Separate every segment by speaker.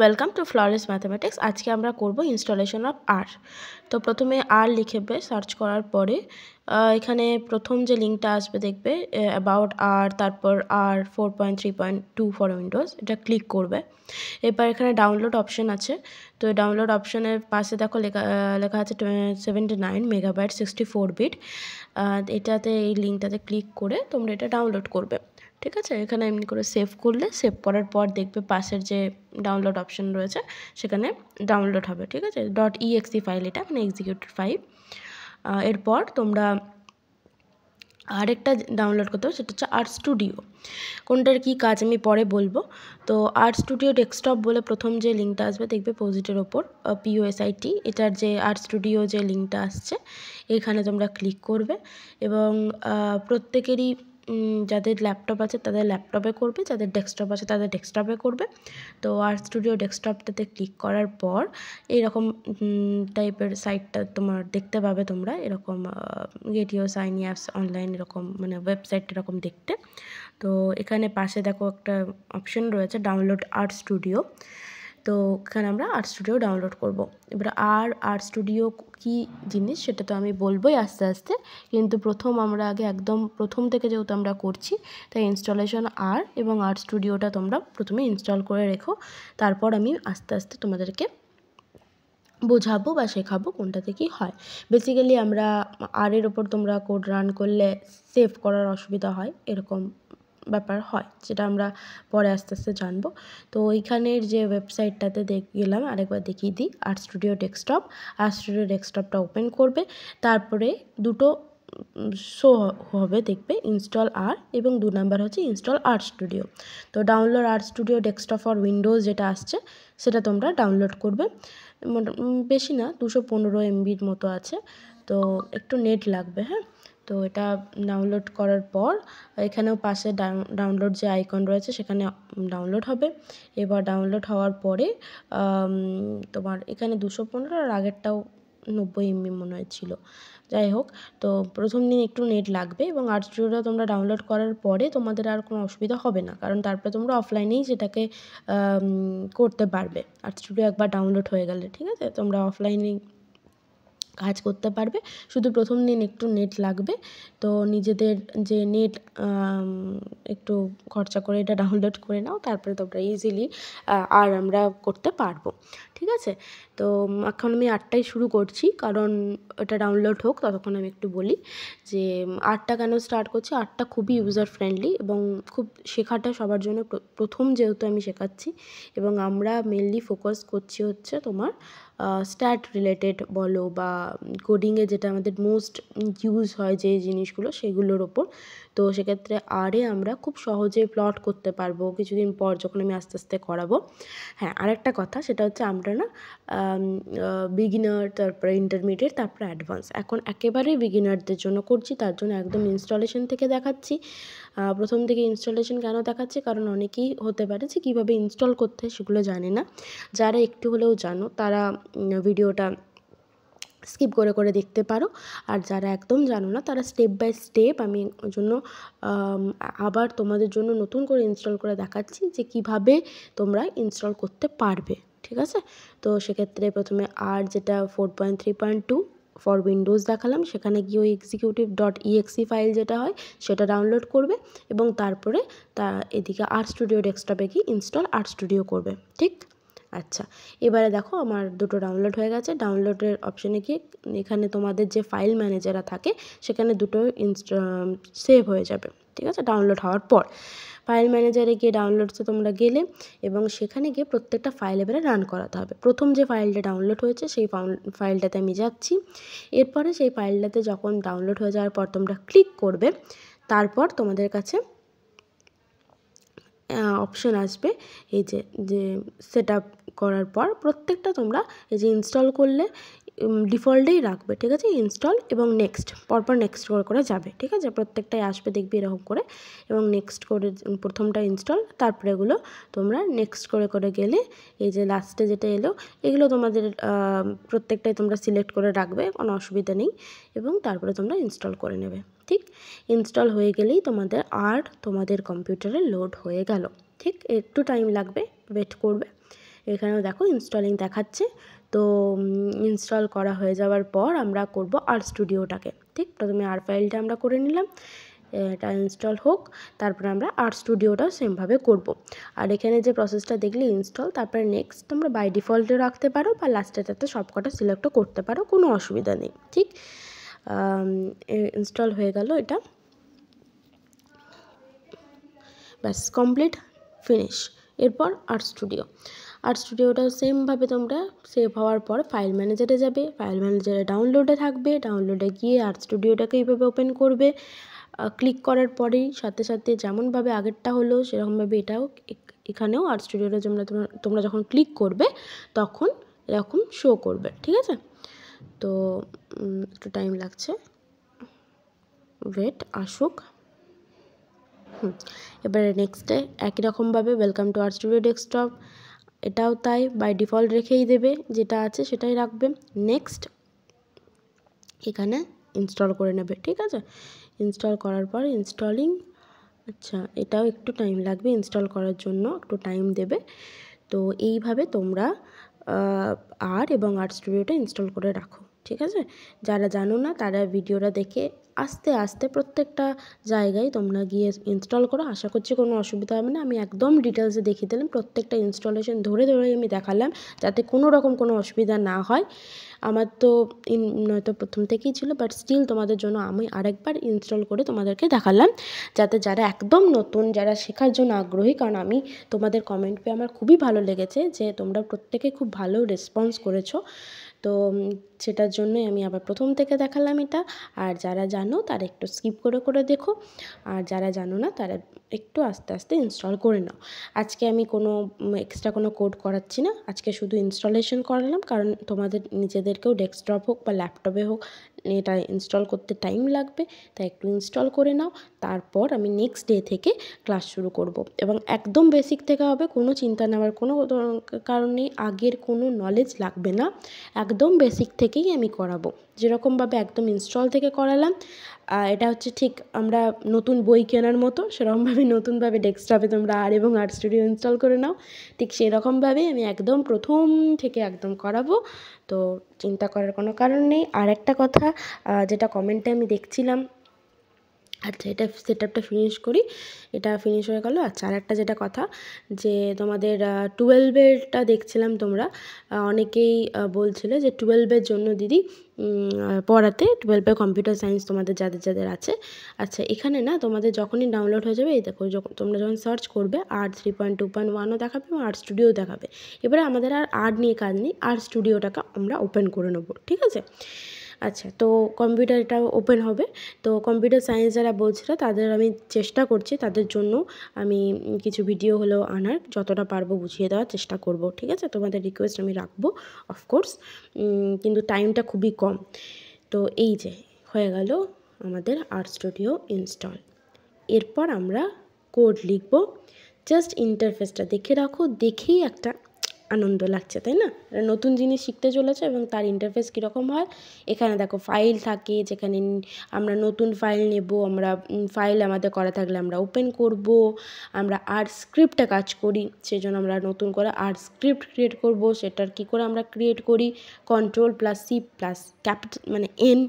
Speaker 1: Welcome to ফ্লরেস mathematics আজকে আমরা করব ইনস্টলেশন অফ আর তো প্রথমে আর লিখেবে সার্চ করার পরে এখানে প্রথম যে লিঙ্কটা আসবে দেখবে অ্যাবাউট আর তারপর আর four point three point two for Windows এটা ক্লিক করবে এবার এখানে ডাউনলোড অপশন আছে তো ডাউনলোড অপশনের পাশে দেখো লেখা লেখা আছে seventy nine megabyte sixty four bit এটাতে এই লিঙ্কটাতে ক্লিক করে তোমরা এটা ডাউনলোড করবে ঠিক আছে এখানে এমনি করে সেভ করলে সেভ করার পর দেখবে পাশের যে ডাউনলোড অপশন রয়েছে সেখানে ডাউনলোড হবে ঠিক আছে ডট ইএক্সি ফাইল এটা মানে এক্সিকিউটিভ ফাইল এরপর তোমরা আরেকটা ডাউনলোড করতে হবে সেটা হচ্ছে আর্ট স্টুডিও কোনটার কি কাজ আমি পরে বলবো তো আর্ট স্টুডিও ডেস্কটপ বলে প্রথম যে লিঙ্কটা আসবে দেখবে পজিটের ওপর পিওএসআইটি এটার যে আর্ট স্টুডিও যে লিঙ্কটা আসছে এখানে তোমরা ক্লিক করবে এবং প্রত্যেকেরই যাদের ল্যাপটপ আছে তাদের ল্যাপটপে করবে যাদের ডেস্কটপ আছে তাদের ডেস্কটপে করবে তো আর স্টুডিও ডেস্কটপটাতে ক্লিক করার পর এরকম টাইপের সাইটটা তোমার দেখতে পাবে তোমরা এরকম গেটিও সাইন অ্যাপস অনলাইন এরকম মানে ওয়েবসাইট এরকম দেখতে তো এখানে পাশে দেখো একটা অপশন রয়েছে ডাউনলোড আর্ট স্টুডিও তো এখানে আমরা আর্ট স্টুডিও ডাউনলোড করব। এবার আর আর্ট স্টুডিও কি জিনিস সেটা তো আমি বলবোই আস্তে আস্তে কিন্তু প্রথম আমরা আগে একদম প্রথম থেকে যেহেতু আমরা করছি তাই ইনস্টলেশন আর এবং আর্ট স্টুডিওটা তোমরা প্রথমে ইনস্টল করে রেখো তারপর আমি আস্তে আস্তে তোমাদেরকে বোঝাবো বা শেখাবো কোনটাতে কী হয় বেসিক্যালি আমরা আরের ওপর তোমরা কোড রান করলে সেভ করার অসুবিধা হয় এরকম ব্যাপার হয় যেটা আমরা পরে আস্তে আস্তে জানবো তো ওইখানের যে ওয়েবসাইটটাতে দেখ গেলাম আরেকবার দেখিয়ে দিই art studio desktop art studio ডেস্কটপটা ওপেন করবে তারপরে দুটো শো হবে দেখবে ইনস্টল আর এবং দু নাম্বার হচ্ছে ইনস্টল আর্ট স্টুডিও তো download art studio desktop for Windows যেটা আসছে সেটা তোমরা ডাউনলোড করবে বেশি না দুশো পনেরো এমবির মতো আছে তো একটু নেট লাগবে হ্যাঁ তো এটা ডাউনলোড করার পর এখানেও পাশে ডাউনলোড যে আইকন রয়েছে সেখানে ডাউনলোড হবে এবার ডাউনলোড হওয়ার পরে তোমার এখানে দুশো পনেরো আর আগেরটাও নব্বই এমবি মনে হয়েছিল যাই হোক তো প্রথম দিন একটু নেট লাগবে এবং আর স্টুডিওটা তোমরা ডাউনলোড করার পরে তোমাদের আর কোনো অসুবিধা হবে না কারণ তারপরে তোমরা অফলাইনেই সেটাকে করতে পারবে আর স্টুডিও একবার ডাউনলোড হয়ে গেলে ঠিক আছে তোমরা অফলাইনেই কাজ করতে পারবে শুধু প্রথম দিন একটু নেট লাগবে তো নিজেদের যে নেট একটু খরচা করে এটা ডাউনলোড করে নাও তারপরে তোমরা ইজিলি আর আমরা করতে পারবো ঠিক আছে তো এখন আমি আটটাই শুরু করছি কারণ এটা ডাউনলোড হোক ততক্ষণ আমি একটু বলি যে আটটা কেন স্টার্ট করছি আটটা খুবই ইউজার ফ্রেন্ডলি এবং খুব শেখাটা সবার জন্য প্রথম যেহেতু আমি শেখাচ্ছি এবং আমরা মেনলি ফোকাস করছি হচ্ছে তোমার স্ট্যাট রিলেটেড বলো বা কোডিংয়ে যেটা আমাদের মোস্ট ইউজ হয় যে জিনিসগুলো সেগুলোর ওপর তো সেক্ষেত্রে আরে আমরা খুব সহজে প্লট করতে পারবো কিছুদিন পর যখন আমি আস্তে আস্তে করাবো হ্যাঁ আরেকটা কথা সেটা হচ্ছে আমরা না বিগিনার তারপরে ইন্টারমিডিয়েট তারপরে অ্যাডভান্স এখন একেবারেই বিগিনারদের জন্য করছি তার জন্য একদম ইনস্টলেশন থেকে দেখাচ্ছি প্রথম থেকে ইনস্টলেশন কেন দেখাচ্ছি কারণ অনেকেই হতে পারে যে কীভাবে ইনস্টল করতে সেগুলো জানে না যারা একটু হলেও জানো তারা ভিডিওটা স্কিপ করে করে দেখতে পারো আর যারা একদম জানো না তারা স্টেপ বাই স্টেপ আমি জন্য আবার তোমাদের জন্য নতুন করে ইনস্টল করে দেখাচ্ছি যে কিভাবে তোমরা ইনস্টল করতে পারবে ঠিক আছে তো সেক্ষেত্রে প্রথমে আর যেটা four point three point two for Windows দেখালাম সেখানে গিয়ে ওই এক্সিকিউটিভ ডট ইএক্সি ফাইল যেটা হয় সেটা ডাউনলোড করবে এবং তারপরে তা এদিকে আর স্টুডিও ডেস্কটপে গিয়ে ইনস্টল আর স্টুডিও করবে ঠিক আচ্ছা এবারে দেখো আমার দুটো ডাউনলোড হয়ে গেছে ডাউনলোডের অপশানে গিয়ে এখানে তোমাদের যে ফাইল ম্যানেজাররা থাকে সেখানে দুটো ইনস্টা সেভ হয়ে যাবে ঠিক আছে ডাউনলোড হওয়ার পর ফাইল ম্যানেজারে গিয়ে ডাউনলোডসে তোমরা গেলে এবং সেখানে গিয়ে প্রত্যেকটা ফাইল এবারে রান করাতে হবে প্রথম যে ফাইলটা ডাউনলোড হয়েছে সেই ফাইলটাতে আমি যাচ্ছি এরপরে সেই ফাইলটাতে যখন ডাউনলোড হয়ে যাওয়ার পর তোমরা ক্লিক করবে তারপর তোমাদের কাছে অপশন আসবে এই যে যে সেট আপ করার পর প্রত্যেকটা তোমরা এই যে ইনস্টল করলে ডিফল্টেই রাখবে ঠিক আছে ইনস্টল এবং নেক্সট পরপর নেক্সট করে করে যাবে ঠিক আছে প্রত্যেকটাই আসবে দেখবে এরকম করে এবং নেক্সট করে প্রথমটা ইনস্টল তারপরে এগুলো তোমরা নেক্সট করে করে গেলে এই যে লাস্টে যেটা এলো এগুলো তোমাদের প্রত্যেকটাই তোমরা সিলেক্ট করে রাখবে কোনো অসুবিধা নেই এবং তারপরে তোমরা ইনস্টল করে নেবে ঠিক ইনস্টল হয়ে গেলেই তোমাদের আর তোমাদের কম্পিউটারে লোড হয়ে গেল ঠিক একটু টাইম লাগবে ওয়েট করবে এখানেও দেখো ইনস্টলিং দেখাচ্ছে তো ইনস্টল করা হয়ে যাওয়ার পর আমরা করব আর স্টুডিওটাকে ঠিক প্রথমে আর ফাইলটা আমরা করে নিলাম এটা ইনস্টল হোক তারপর আমরা আর স্টুডিওটাও সেমভাবে করব। আর এখানে যে প্রসেসটা দেখলে ইনস্টল তারপরে নেক্সট তোমরা বাই ডিফল্টে রাখতে পারো বা লাস্টেটাতে সবকটা সিলেক্টও করতে পারো কোনো অসুবিধা নেই ঠিক ইনস্টল হয়ে গেল এটা ব্যাস কমপ্লিট ফিনিশ এরপর আর স্টুডিও আর স্টুডিওটাও সেমভাবে তোমরা সেভ হওয়ার পর ফাইল ম্যানেজারে যাবে ফাইল ম্যানেজারে ডাউনলোডে থাকবে ডাউনলোডে গিয়ে আর স্টুডিওটাকে এইভাবে ওপেন করবে ক্লিক করার পরেই সাথে সাথে যেমনভাবে আগেরটা হলো সেরকমভাবে এটাও এখানেও আর স্টুডিওটা তোমরা তোমরা যখন ক্লিক করবে তখন এরকম শো করবে ঠিক আছে তো একটু টাইম লাগছে ওয়েট আসুক হুম এবারে নেক্সটে একই রকমভাবে welcome to art studio desktop এটাও তাই বাই ডিফল্ট রেখেই দেবে যেটা আছে সেটাই রাখবে নেক্সট এখানে ইনস্টল করে নেবে ঠিক আছে ইনস্টল করার পর ইনস্টলিং আচ্ছা এটাও একটু টাইম লাগবে ইনস্টল করার জন্য একটু টাইম দেবে তো এইভাবে তোমরা আর এবং আর্ট স্টুডিওটা ইনস্টল করে রাখো ঠিক আছে যারা জানো না তারা ভিডিওটা দেখে আস্তে আস্তে প্রত্যেকটা জায়গায় তোমরা গিয়ে ইনস্টল করো আশা করছি কোনো অসুবিধা হবে না আমি একদম ডিটেলসে দেখিয়ে দিলাম প্রত্যেকটা ইনস্টলেশন ধরে ধরে আমি দেখালাম যাতে কোনো রকম কোনো অসুবিধা না হয় আমার তো নয়তো প্রথম থেকেই ছিল বাট স্টিল তোমাদের জন্য আমি আরেকবার ইনস্টল করে তোমাদেরকে দেখালাম যাতে যারা একদম নতুন যারা শেখার জন্য আগ্রহী কারণ আমি তোমাদের কমেন্ট পেয়ে আমার খুবই ভালো লেগেছে যে তোমরা প্রত্যেকে খুব ভালো রেসপন্স করেছো তো সেটার জন্যই আমি আবার প্রথম থেকে দেখালাম এটা আর যারা জানো তারা একটু স্কিপ করে করে দেখো আর যারা জানো না তারা একটু আস্তে আস্তে ইনস্টল করে নাও আজকে আমি কোনো এক্সট্রা কোনো কোড করাচ্ছি না আজকে শুধু ইনস্টলেশন করালাম কারণ তোমাদের নিজেদেরকেও ডেস্কটপ হোক বা ল্যাপটপে হোক এটা ইনস্টল করতে টাইম লাগবে তাই একটু ইনস্টল করে নাও তারপর আমি নেক্সট ডে থেকে ক্লাস শুরু করব। এবং একদম বেসিক থেকে হবে কোনো চিন্তা নেওয়ার কোনো কারণে আগের কোনো নলেজ লাগবে না একদম বেসিক থেকেই আমি করাবো যেরকমভাবে একদম ইনস্টল থেকে করালাম এটা হচ্ছে ঠিক আমরা নতুন বই কেনার মতো সেরকমভাবে নতুনভাবে ডেস্কটপে তোমরা আর এবং আর স্টুডিও ইনস্টল করে নাও ঠিক সেরকমভাবেই আমি একদম প্রথম থেকে একদম করাবো তো চিন্তা করার কোনো কারণ নেই আর একটা কথা যেটা কমেন্টে আমি দেখছিলাম আচ্ছা এটা সেট আপটা ফিনিশ করি এটা ফিনিশ হয়ে গেল আচ্ছা আর একটা যেটা কথা যে তোমাদের টুয়েলভেরটা দেখছিলাম তোমরা অনেকেই বলছিলে যে টুয়েলভের জন্য দিদি পড়াতে টুয়েলভে কম্পিউটার সায়েন্স তোমাদের যাদের যাদের আছে আচ্ছা এখানে না তোমাদের যখনই ডাউনলোড হয়ে যাবে এই দেখো যখন তোমরা যখন সার্চ করবে art three point two point ওয়ানও দেখাবে এবং আর্ট স্টুডিও দেখাবে এবারে আমাদের আর আর্ট নিয়ে কাজ নেই আর্ট স্টুডিওটাকে আমরা ওপেন করে নেবো ঠিক আছে আচ্ছা তো কম্পিউটার এটা ওপেন হবে তো কম্পিউটার সায়েন্স যারা বলছিল তাদের আমি চেষ্টা করছি তাদের জন্য আমি কিছু ভিডিও হলো আনার যতটা পারবো বুঝিয়ে দেওয়ার চেষ্টা করব ঠিক আছে তোমাদের রিকোয়েস্ট আমি রাখবো অফকোর্স কিন্তু টাইমটা খুবই কম তো এই যে হয়ে গেল আমাদের আর্ট স্টুডিও ইনস্টল এরপর আমরা কোড লিখব জাস্ট ইন্টারফেসটা দেখে রাখো দেখেই একটা আনন্দ লাগছে তাই না নতুন জিনিস শিখতে চলেছে এবং তার ইন্টারফেস কীরকম হয় এখানে দেখো ফাইল থাকে যেখানে আমরা নতুন ফাইল নেব আমরা ফাইল আমাদের করা থাকলে আমরা ওপেন করব আমরা আর্ট স্ক্রিপ্টে কাজ করি সেই জন্য আমরা নতুন করে আর্ট স্ক্রিপ্ট ক্রিয়েট করব সেটার কি করে আমরা ক্রিয়েট করি control plus C plus capital মানে এন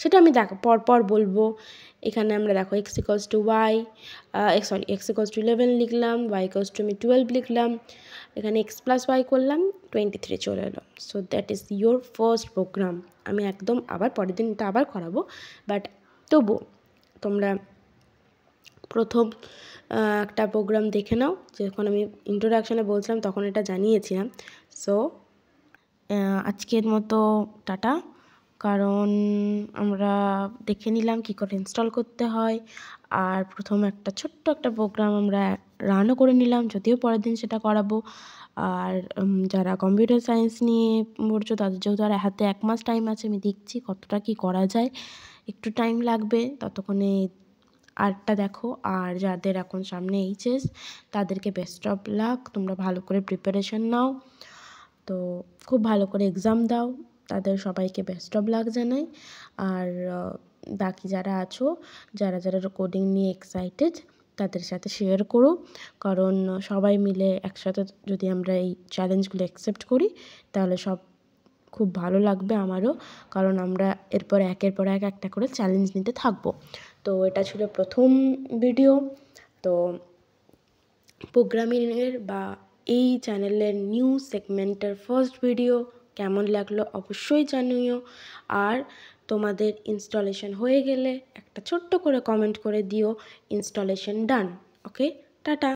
Speaker 1: সেটা আমি দেখ পরপর বলবো এখানে আমরা দেখো X equals to Y sorry X equals to eleven লিখলাম ওয়াই ইকস টু আমি টুয়েলভ লিখলাম এখানে এক্স প্লাস ওয়াই করলাম টোয়েন্টি থ্রি চলে এলো so that is your first program আমি একদম আবার পরের দিন এটা আবার করাবো বাট তবু তোমরা প্রথম একটা প্রোগ্রাম দেখে নাও যখন আমি ইন্ট্রোডাকশানে বলছিলাম তখন এটা জানিয়েছিলাম সো আজকের মতো টাটা কারণ আমরা দেখে নিলাম কী করে ইনস্টল করতে হয় আর প্রথম একটা ছোট্ট একটা প্রোগ্রাম আমরা রানও করে নিলাম যদিও পরের দিন সেটা করাবো আর যারা কম্পিউটার সায়েন্স নিয়ে পড়ছো তাদের যেহেতু আর হাতে এক মাস টাইম আছে আমি দেখছি কতটা কি করা যায় একটু টাইম লাগবে ততক্ষণে আর্টটা দেখো আর যাদের এখন সামনে এইচএস তাদেরকে বেস্ট অফ লাক তোমরা ভালো করে প্রিপারেশন নাও তো খুব ভালো করে এক্সাম দাও তাদের সবাইকে বেস্ট অফ লাক জানাই আর বাকি যারা আছো যারা যারা কোডিং নিয়ে এক্সাইটেড তাদের সাথে শেয়ার করো কারণ সবাই মিলে একসাথে যদি আমরা এই চ্যালেঞ্জগুলো অ্যাকসেপ্ট করি তাহলে সব খুব ভালো লাগবে আমারও কারণ আমরা এরপর একের পর এক একটা করে চ্যালেঞ্জ নিতে থাকবো তো এটা ছিল প্রথম ভিডিও তো প্রোগ্রামিংয়ের বা এই চ্যানেলের নিউ সেগমেন্টের ফার্স্ট ভিডিও কেমন লাগলো অবশ্যই জানিও আর তোমাদের ইনস্টলেশন হয়ে গেলে একটা ছোট্ট করে কমেন্ট করে দিও ইনস্টলেশন ডান ওকে টাটা